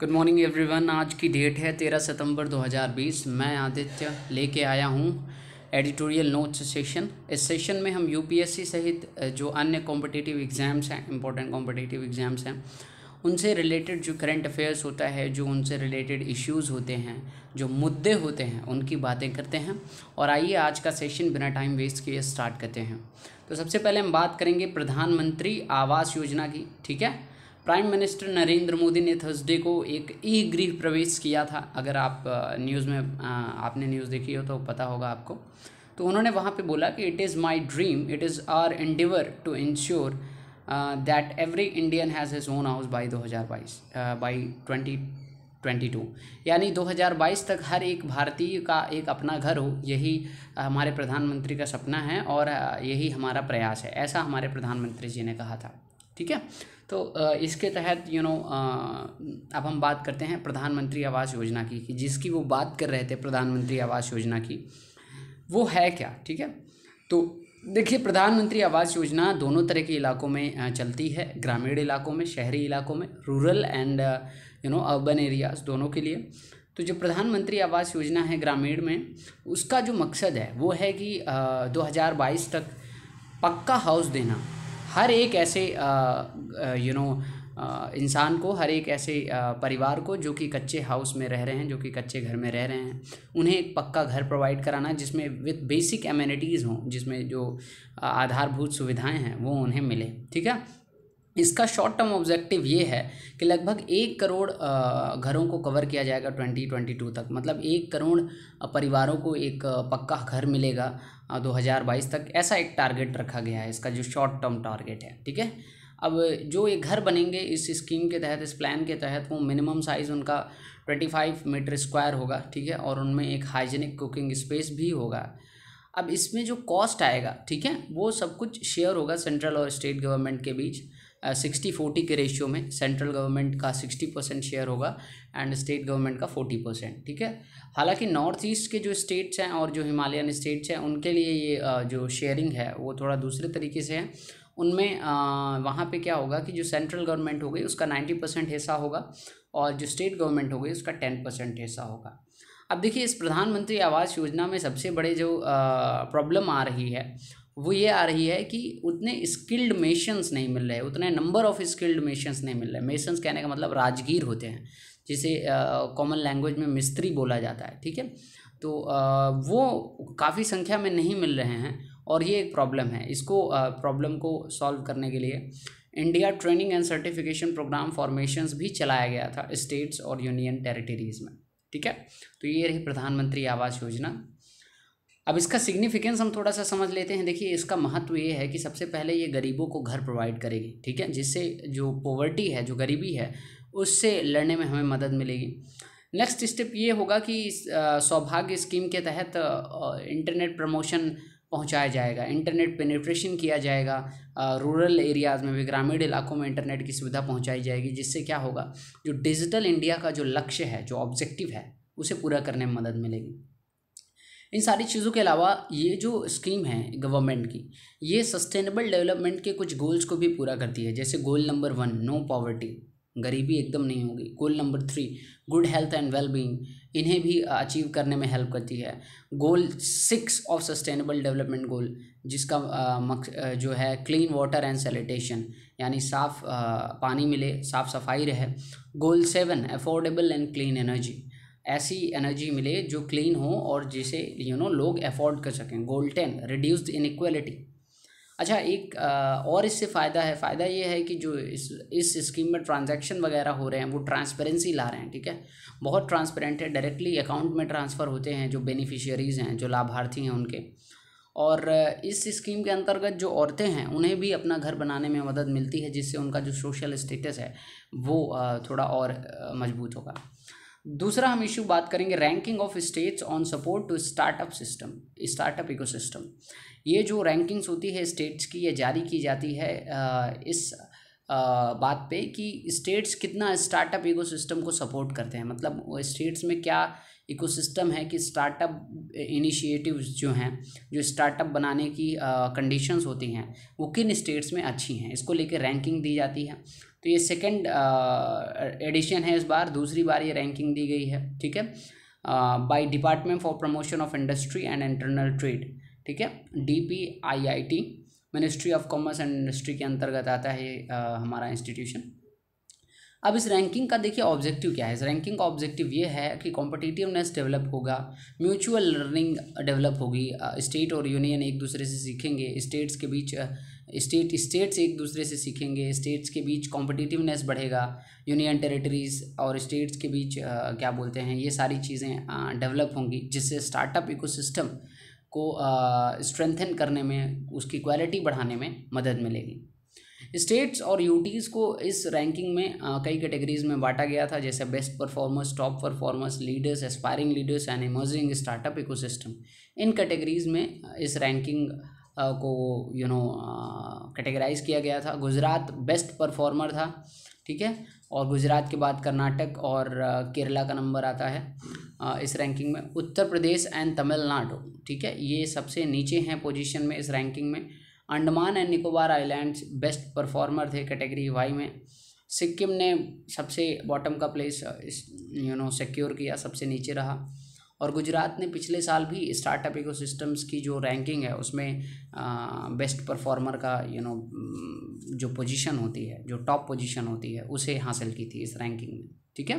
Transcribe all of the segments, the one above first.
good morning everyone आज की date है तेरह सितंबर 2020 मैं आदित्य लेके आया हूँ एडिटोरियल नोट्स सेशन इस सेशन में हम यूपीएससी सहित जो अन्य कॉम्पिटिटिव एग्ज़ाम्स हैं इंपॉर्टेंट कॉम्पिटिटिव एग्ज़ाम्स हैं उनसे रिलेटेड जो करंट अफेयर्स होता है जो उनसे रिलेटेड इश्यूज़ होते हैं जो मुद्दे होते हैं उनकी बातें करते हैं और आइए आज का सेशन बिना टाइम वेस्ट किए स्टार्ट करते हैं तो सबसे पहले हम बात करेंगे प्रधानमंत्री आवास योजना की ठीक है प्राइम मिनिस्टर नरेंद्र मोदी ने थर्सडे को एक ई गृह प्रवेश किया था अगर आप न्यूज़ में आपने न्यूज़ देखी हो तो पता होगा आपको तो उन्होंने वहाँ पे बोला कि it is my dream it is our endeavour to ensure that every Indian has his own house by दो हज़ार बाईस बाई ट्वेंटी ट्वेंटी टू यानी दो हज़ार बाईस तक हर एक भारतीय का एक अपना घर हो यही हमारे प्रधानमंत्री का सपना है और यही हमारा प्रयास है ऐसा हमारे प्रधानमंत्री जी ने कहा था ठीक है तो इसके तहत यू नो अब हम बात करते हैं प्रधानमंत्री आवास योजना की जिसकी वो बात कर रहे थे प्रधानमंत्री आवास योजना की वो है क्या ठीक है तो देखिए प्रधानमंत्री आवास योजना दोनों तरह के इलाकों में चलती है ग्रामीण इलाकों में शहरी इलाकों में rural and you know urban areas दोनों के लिए तो जो प्रधानमंत्री आवास योजना है ग्रामीण में उसका जो मकसद है वो है कि दो हज़ार बाईस तक पक्का हाउस देना हर एक ऐसे यू नो इंसान को हर एक ऐसे परिवार को जो कि कच्चे हाउस में रह रहे हैं जो कि कच्चे घर में रह रहे हैं उन्हें एक पक्का घर प्रोवाइड कराना जिसमें विथ बेसिक एमिनिटीज़ हों जिसमें जो आधारभूत सुविधाएं हैं वो उन्हें मिले ठीक है इसका शॉर्ट टर्म ऑब्जेक्टिव ये है कि लगभग एक करोड़ घरों को कवर किया जाएगा 2022 तक मतलब एक करोड़ परिवारों को एक पक्का घर मिलेगा 2022 तक ऐसा एक टारगेट रखा गया है इसका जो शॉर्ट टर्म टारगेट है ठीक है अब जो ये घर बनेंगे इस स्कीम के तहत इस प्लान के तहत वो मिनिमम साइज़ उनका ट्वेंटी फाइव मीटर स्क्वायर होगा ठीक है और उनमें एक हाइजीनिक कुकिंग स्पेस भी होगा अब इसमें जो कॉस्ट आएगा ठीक है वो सब कुछ शेयर होगा सेंट्रल और स्टेट गवर्नमेंट के बीच सिक्सटी फोर्टी के रेशियो में सेंट्रल गवर्नमेंट का सिक्सटी परसेंट शेयर होगा एंड स्टेट गवर्नमेंट का फोर्टी परसेंट ठीक है हालांकि नॉर्थ ईस्ट के जो स्टेट्स हैं और जो हिमालयन स्टेट्स हैं उनके लिए ये जो शेयरिंग है वो थोड़ा दूसरे तरीके से है उनमें वहाँ पे क्या होगा कि जो सेंट्रल गवर्नमेंट हो गई उसका नाइन्टी परसेंट हिस्सा होगा और जो स्टेट गवर्नमेंट हो गई उसका टेन परसेंट हिस्सा होगा अब देखिए इस प्रधानमंत्री आवास योजना में सबसे बड़े जो प्रॉब्लम आ रही है वो ये आ रही है कि उतने स्किल्ड मेशंस नहीं मिल रहे उतने नंबर ऑफ स्किल्ड मेशंस नहीं मिल रहे मेशंस कहने का मतलब राजगीर होते हैं जिसे कॉमन लैंग्वेज में मिस्त्री बोला जाता है ठीक है तो आ, वो काफ़ी संख्या में नहीं मिल रहे हैं और ये एक प्रॉब्लम है इसको प्रॉब्लम को सॉल्व करने के लिए India training and certification programme formations भी चलाया गया था स्टेट्स और यूनियन टेरिटरीज़ में ठीक है तो ये रही प्रधानमंत्री आवास योजना अब इसका सिग्निफिकेंस हम थोड़ा सा समझ लेते हैं देखिए इसका महत्व ये है कि सबसे पहले ये गरीबों को घर प्रोवाइड करेगी ठीक है जिससे जो पॉवर्टी है जो गरीबी है उससे लड़ने में हमें मदद मिलेगी नेक्स्ट स्टेप ये होगा कि सौभाग्य स्कीम के तहत इंटरनेट प्रमोशन पहुंचाया जाएगा इंटरनेट पेनिट्रेशन किया जाएगा रूरल एरियाज़ में भी ग्रामीण इलाकों में इंटरनेट की सुविधा पहुंचाई जाएगी जिससे क्या होगा जो डिजिटल इंडिया का जो लक्ष्य है जो ऑब्जेक्टिव है उसे पूरा करने में मदद मिलेगी इन सारी चीज़ों के अलावा ये जो स्कीम है गवर्नमेंट की ये सस्टेनेबल डेवलपमेंट के कुछ गोल्स को भी पूरा करती है जैसे goal number one no poverty गरीबी एकदम नहीं होगी goal number three good health and wellbeing इन्हें भी अचीव करने में हेल्प करती है goal six of sustainable development goal जिसका मक जो है क्लीन वाटर एंड सैनिटेशन यानी साफ़ पानी मिले साफ़ सफाई रहे goal seven affordable and clean energy ऐसी एनर्जी मिले जो क्लीन हो और जिसे यू नो लोग अफोर्ड कर सकें गोल टेन रिड्यूस्ड इनक्वलिटी अच्छा एक और इससे फ़ायदा है फ़ायदा ये है कि जो इस इस स्कीम में ट्रांजैक्शन वगैरह हो रहे हैं वो ट्रांसपेरेंसी ला रहे हैं ठीक है बहुत ट्रांसपेरेंट है डायरेक्टली अकाउंट में ट्रांसफ़र होते हैं जो बेनिफिशियरीज़ हैं जो लाभार्थी हैं उनके और इस स्कीम के अंतर्गत जो औरतें हैं उन्हें भी अपना घर बनाने में मदद मिलती है जिससे उनका जो सोशल स्टेटस है वो थोड़ा और मजबूत होगा दूसरा हम इशू बात करेंगे ranking of states on support to startup system startup ecosystem ये जो रैंकिंग्स होती है स्टेट्स की ये जारी की जाती है इस बात पे कि स्टेट्स कितना स्टार्टअप इकोसिस्टम को सपोर्ट करते हैं मतलब स्टेट्स में क्या इकोसिस्टम है कि स्टार्टअप इनिशिएटिव्स जो हैं जो स्टार्टअप बनाने की कंडीशंस होती हैं वो किन स्टेट्स में अच्छी हैं इसको लेकर रैंकिंग दी जाती है तो ये सेकेंड एडिशन uh, है इस बार दूसरी बार ये रैंकिंग दी गई है ठीक है by department for promotion of industry and internal trade ठीक है D P I I T ministry of commerce and industry के अंतर्गत आता है uh, हमारा इंस्टीट्यूशन अब इस रैंकिंग का देखिए ऑब्जेक्टिव क्या है इस रैंकिंग का ऑब्जेक्टिव ये है कि कॉम्पिटिटिवनेस डेवलप होगा म्यूचुअल लर्निंग डेवलप होगी स्टेट uh, और यूनियन एक दूसरे से सीखेंगे स्टेट्स के बीच uh, स्टेट स्टेट्स एक दूसरे से सीखेंगे स्टेट्स के बीच कॉम्पिटिटिवनेस बढ़ेगा यूनियन टेरिटरीज़ और स्टेट्स के बीच आ, क्या बोलते हैं ये सारी चीज़ें डेवलप होंगी जिससे स्टार्टअप इकोसिस्टम को स्ट्रेंथन करने में उसकी क्वालिटी बढ़ाने में मदद मिलेगी स्टेट्स और यूटीज़ को इस रैंकिंग में आ, कई कैटेगरीज में बांटा गया था जैसे best performers top performers leaders aspiring leaders and emerging startup ecosystem इन कैटेगरीज में इस रैंकिंग को यू नो कैटेगराइज किया गया था गुजरात बेस्ट परफॉर्मर था ठीक है और गुजरात के बाद कर्नाटक और केरला का नंबर आता है इस रैंकिंग में उत्तर प्रदेश एंड तमिलनाडु ठीक है ये सबसे नीचे हैं पोजीशन में इस रैंकिंग में Andaman and Nicobar islands best performer थे कैटेगरी वाई में सिक्किम ने सबसे बॉटम का प्लेस यू नो सिक्योर किया सबसे नीचे रहा और गुजरात ने पिछले साल भी स्टार्टअप इकोसिस्टम्स की जो रैंकिंग है उसमें बेस्ट परफॉर्मर का यू नो जो पोजीशन होती है जो टॉप पोजीशन होती है उसे हासिल की थी इस रैंकिंग में ठीक है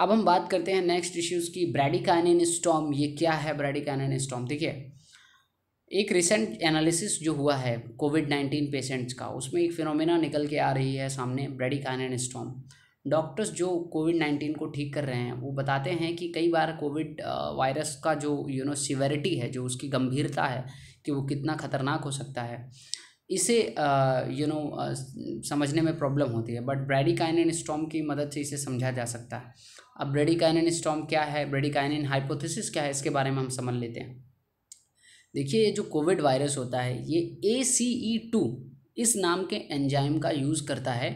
अब हम बात करते हैं नेक्स्ट इश्यूज़ की ब्रैडिकाइनिन स्टॉम ये क्या है ब्रैडिकाइनिन स्टॉम देखिए एक रिसेंट एनालिसिस जो हुआ है कोविड नाइन्टीन पेशेंट्स का उसमें एक फिनोमेना निकल के आ रही है सामने ब्रेडिकाइनिन स्टॉम डॉक्टर्स जो कोविड नाइन्टीन को ठीक कर रहे हैं वो बताते हैं कि कई बार कोविड वायरस का जो यू नो सिवेरिटी है जो उसकी गंभीरता है कि वो कितना ख़तरनाक हो सकता है इसे यू नो समझने में प्रॉब्लम होती है बट ब्रेडिकाइनिन स्टॉम की मदद से इसे समझा जा सकता है अब ब्रेडिकाइनिन स्टॉम क्या है ब्रेडिकाइनिन हाइपोथेसिस क्या है इसके बारे में हम समझ लेते हैं देखिए ये जो कोविड वायरस होता है ये ए सी ई टू इस नाम के एंजाइम का यूज़ करता है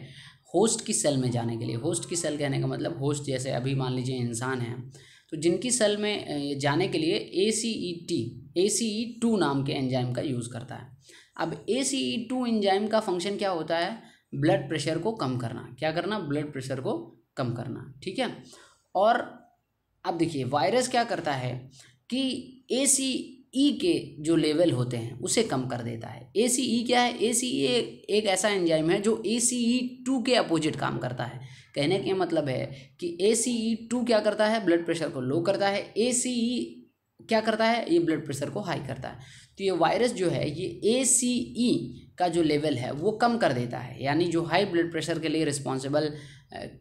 होस्ट की सेल में जाने के लिए होस्ट की सेल कहने का मतलब होस्ट जैसे अभी मान लीजिए इंसान है तो जिनकी सेल में जाने के लिए ए C E T A C E to नाम के एंजाइम का यूज़ करता है अब A C E two enzyme का फंक्शन क्या होता है ब्लड प्रेशर को कम करना क्या करना ब्लड प्रेशर को कम करना ठीक है और अब देखिए वायरस क्या करता है कि ए सी ई e के जो लेवल होते हैं उसे कम कर देता है ए सी ई क्या है ए सी ई एक ऐसा एंजाइम है जो ए सी ई टू के अपोजिट काम करता है कहने का मतलब है कि ए सी ई टू क्या करता है ब्लड प्रेशर को लो करता है ए सी ई क्या करता है ये ब्लड प्रेशर को हाई करता है तो ये वायरस जो है ये ए सी ई का जो लेवल है वो कम कर देता है यानी जो हाई ब्लड प्रेशर के लिए रिस्पॉन्सिबल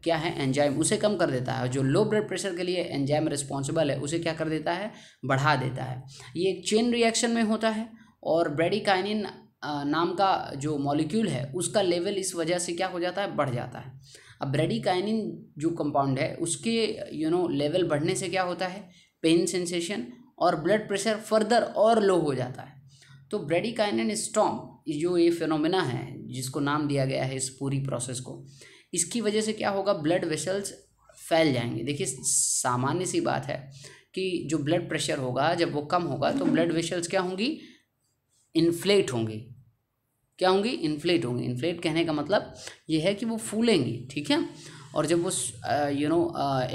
क्या है एंजाइम उसे कम कर देता है और जो लो ब्लड प्रेशर के लिए एंजाइम रिस्पॉन्सिबल है उसे क्या कर देता है बढ़ा देता है ये एक चेन रिएक्शन में होता है और ब्रेडिकाइनिन नाम का जो मॉलिक्यूल है उसका लेवल इस वजह से क्या हो जाता है बढ़ जाता है अब ब्रेडिकाइनिन जो कंपाउंड है उसके यू नो लेवल बढ़ने से क्या होता है पेन सेंसेशन और ब्लड प्रेशर फर्दर और लो हो जाता है तो ब्रेडिकाइनन स्टॉम जो ये फिनोमिना है जिसको नाम दिया गया है इस पूरी प्रोसेस को इसकी वजह से क्या होगा ब्लड वेसल्स फैल जाएंगे देखिए सामान्य सी बात है कि जो ब्लड प्रेशर होगा जब वो कम होगा तो ब्लड वेसल्स क्या होंगी इन्फ्लेट होंगी क्या होंगी इन्फ्लेट होंगी इन्फ्लेट कहने का मतलब ये है कि वो फूलेंगी ठीक है और जब वो यू नो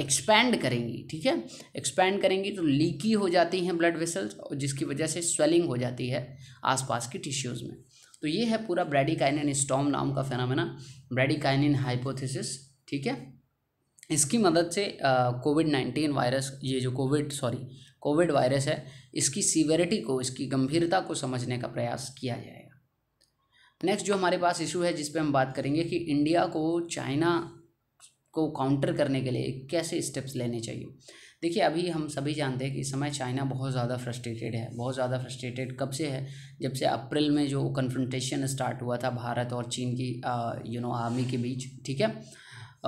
एक्सपैंड करेंगी ठीक है एक्सपैंड करेंगी तो लीकी हो जाती हैं ब्लड वेसल्स और जिसकी वजह से स्वेलिंग हो जाती है आसपास के टिश्यूज़ में तो ये है पूरा ब्रेडिकाइनिन स्टॉम नाम का फेनामेना ब्रेडिकाइनिन हाइपोथेसिस ठीक है इसकी मदद से कोविड नाइन्टीन वायरस ये जो कोविड सॉरी कोविड वायरस है इसकी सीवेरिटी को इसकी गंभीरता को समझने का प्रयास किया जाएगा नेक्स्ट जो हमारे पास इशू है जिस पर हम बात करेंगे कि इंडिया को चाइना को काउंटर करने के लिए कैसे स्टेप्स लेने चाहिए देखिए अभी हम सभी जानते हैं कि इस समय चाइना बहुत ज़्यादा फ्रस्ट्रेटेड है बहुत ज़्यादा फ्रस्ट्रेटेड कब से है जब से अप्रैल में जो कन्फ्रंटेशन स्टार्ट हुआ था भारत और चीन की यू नो आर्मी के बीच ठीक है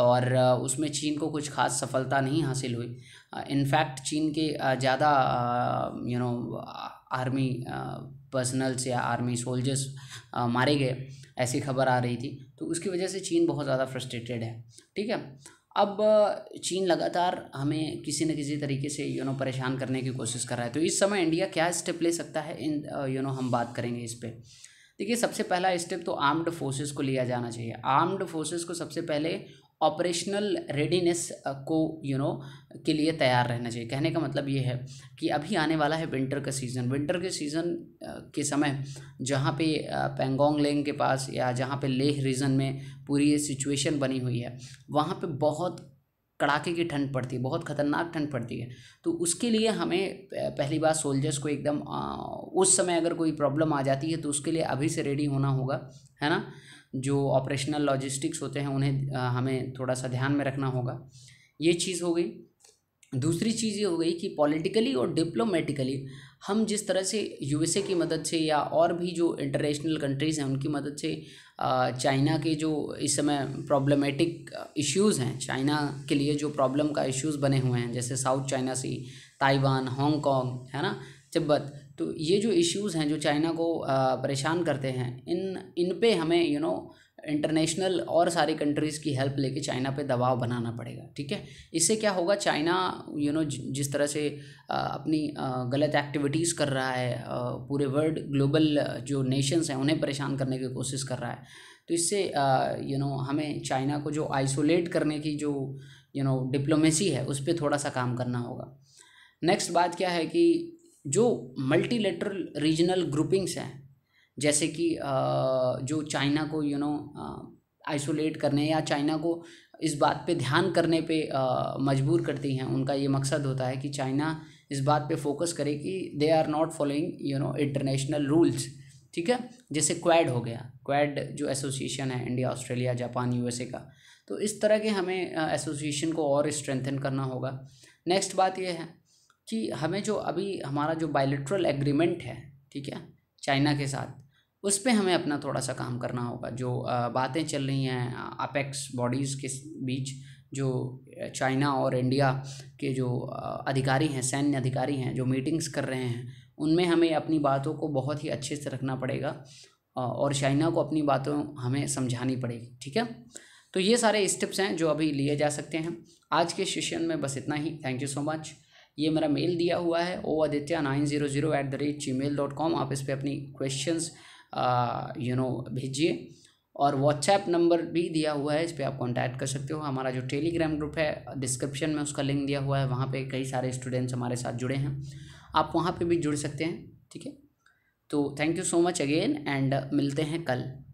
और उसमें चीन को कुछ खास सफलता नहीं हासिल हुई इनफैक्ट चीन के ज़्यादा यू नो आर्मी पर्सनल्स या आर्मी सोल्जर्स मारे गए ऐसी खबर आ रही थी तो उसकी वजह से चीन बहुत ज़्यादा फ्रस्ट्रेटेड है ठीक है अब चीन लगातार हमें किसी न किसी तरीके से यू नो परेशान करने की कोशिश कर रहा है तो इस समय इंडिया क्या स्टेप ले सकता है इन यू नो हम बात करेंगे इस पर देखिए सबसे पहला स्टेप तो आर्म्ड फोर्सेस को लिया जाना चाहिए आर्म्ड फोर्सेस को सबसे पहले ऑपरेशनल रेडीनेस uh, को यू you नो know, के लिए तैयार रहना चाहिए कहने का मतलब ये है कि अभी आने वाला है विंटर का सीज़न विंटर के सीज़न uh, के समय जहाँ पे पेंगोंग uh, लेंग के पास या जहाँ पे लेह रीजन में पूरी ये सिचुएशन बनी हुई है वहाँ पे बहुत कड़ाके की ठंड पड़ती है बहुत ख़तरनाक ठंड पड़ती है तो उसके लिए हमें पहली बार सोल्जर्स को एकदम उस समय अगर कोई प्रॉब्लम आ जाती है तो उसके लिए अभी से रेडी होना होगा है ना जो ऑपरेशनल लॉजिस्टिक्स होते हैं उन्हें हमें थोड़ा सा ध्यान में रखना होगा ये चीज़ हो गई दूसरी चीज़ ये हो गई कि पॉलिटिकली और डिप्लोमेटिकली हम जिस तरह से यूएसए की मदद से या और भी जो इंटरनेशनल कंट्रीज़ हैं उनकी मदद से चाइना के जो इस समय प्रॉब्लमेटिक इश्यूज़ हैं चाइना के लिए जो प्रॉब्लम का इश्यूज़ बने हुए हैं जैसे south China sea Taiwan Hong Kong है ना तिब्बत तो ये जो इश्यूज़ हैं जो चाइना को परेशान करते हैं इन इन पे हमें यू नो इंटरनेशनल और सारी कंट्रीज़ की हेल्प लेके चाइना पे दबाव बनाना पड़ेगा ठीक है इससे क्या होगा चाइना यू नो जिस तरह से अपनी गलत एक्टिविटीज़ कर रहा है पूरे वर्ल्ड ग्लोबल जो नेशंस हैं उन्हें परेशान करने की कोशिश कर रहा है तो इससे यू नो हमें चाइना को जो आइसोलेट करने की जो यू नो डिप्लोमेसी है उस पर थोड़ा सा काम करना होगा नेक्स्ट बात क्या है कि जो मल्टीलेटरल रीजनल ग्रुपिंग्स हैं जैसे कि जो चाइना को यू नो आइसोलेट करने या चाइना को इस बात पे ध्यान करने पे मजबूर करती हैं उनका ये मकसद होता है कि चाइना इस बात पे फोकस करे कि they are not following you know international rules ठीक है जैसे क्वैड हो गया क्वैड जो एसोसिएशन है इंडिया ऑस्ट्रेलिया जापान यूएसए का तो इस तरह के हमें एसोसिएशन को और स्ट्रेंथन करना होगा नेक्स्ट बात यह है कि हमें जो अभी हमारा जो बायोलिट्रल एग्रीमेंट है ठीक है चाइना के साथ उस पर हमें अपना थोड़ा सा काम करना होगा जो बातें चल रही हैं अपेक्स बॉडीज़ के बीच जो चाइना और इंडिया के जो अधिकारी हैं सैन्य अधिकारी हैं जो मीटिंग्स कर रहे हैं उनमें हमें अपनी बातों को बहुत ही अच्छे से रखना पड़ेगा और चाइना को अपनी बातों हमें समझानी पड़ेगी ठीक है तो ये सारे स्टेप्स हैं जो अभी लिए जा सकते हैं आज के सेशन में बस इतना ही थैंक यू सो मच ये मेरा मेल दिया हुआ है O Aditya nine zero zero eight the rate Gmail dot com आप इस पर अपनी क्वेश्चन यू नो भेजिए और व्हाट्सएप नंबर भी दिया हुआ है इस पर आप कॉन्टैक्ट कर सकते हो हमारा जो टेलीग्राम ग्रुप है डिस्क्रिप्शन में उसका लिंक दिया हुआ है वहाँ पर कई सारे स्टूडेंट्स हमारे साथ जुड़े हैं आप वहाँ पर भी जुड़ सकते हैं ठीक है तो thank you so much again and मिलते हैं कल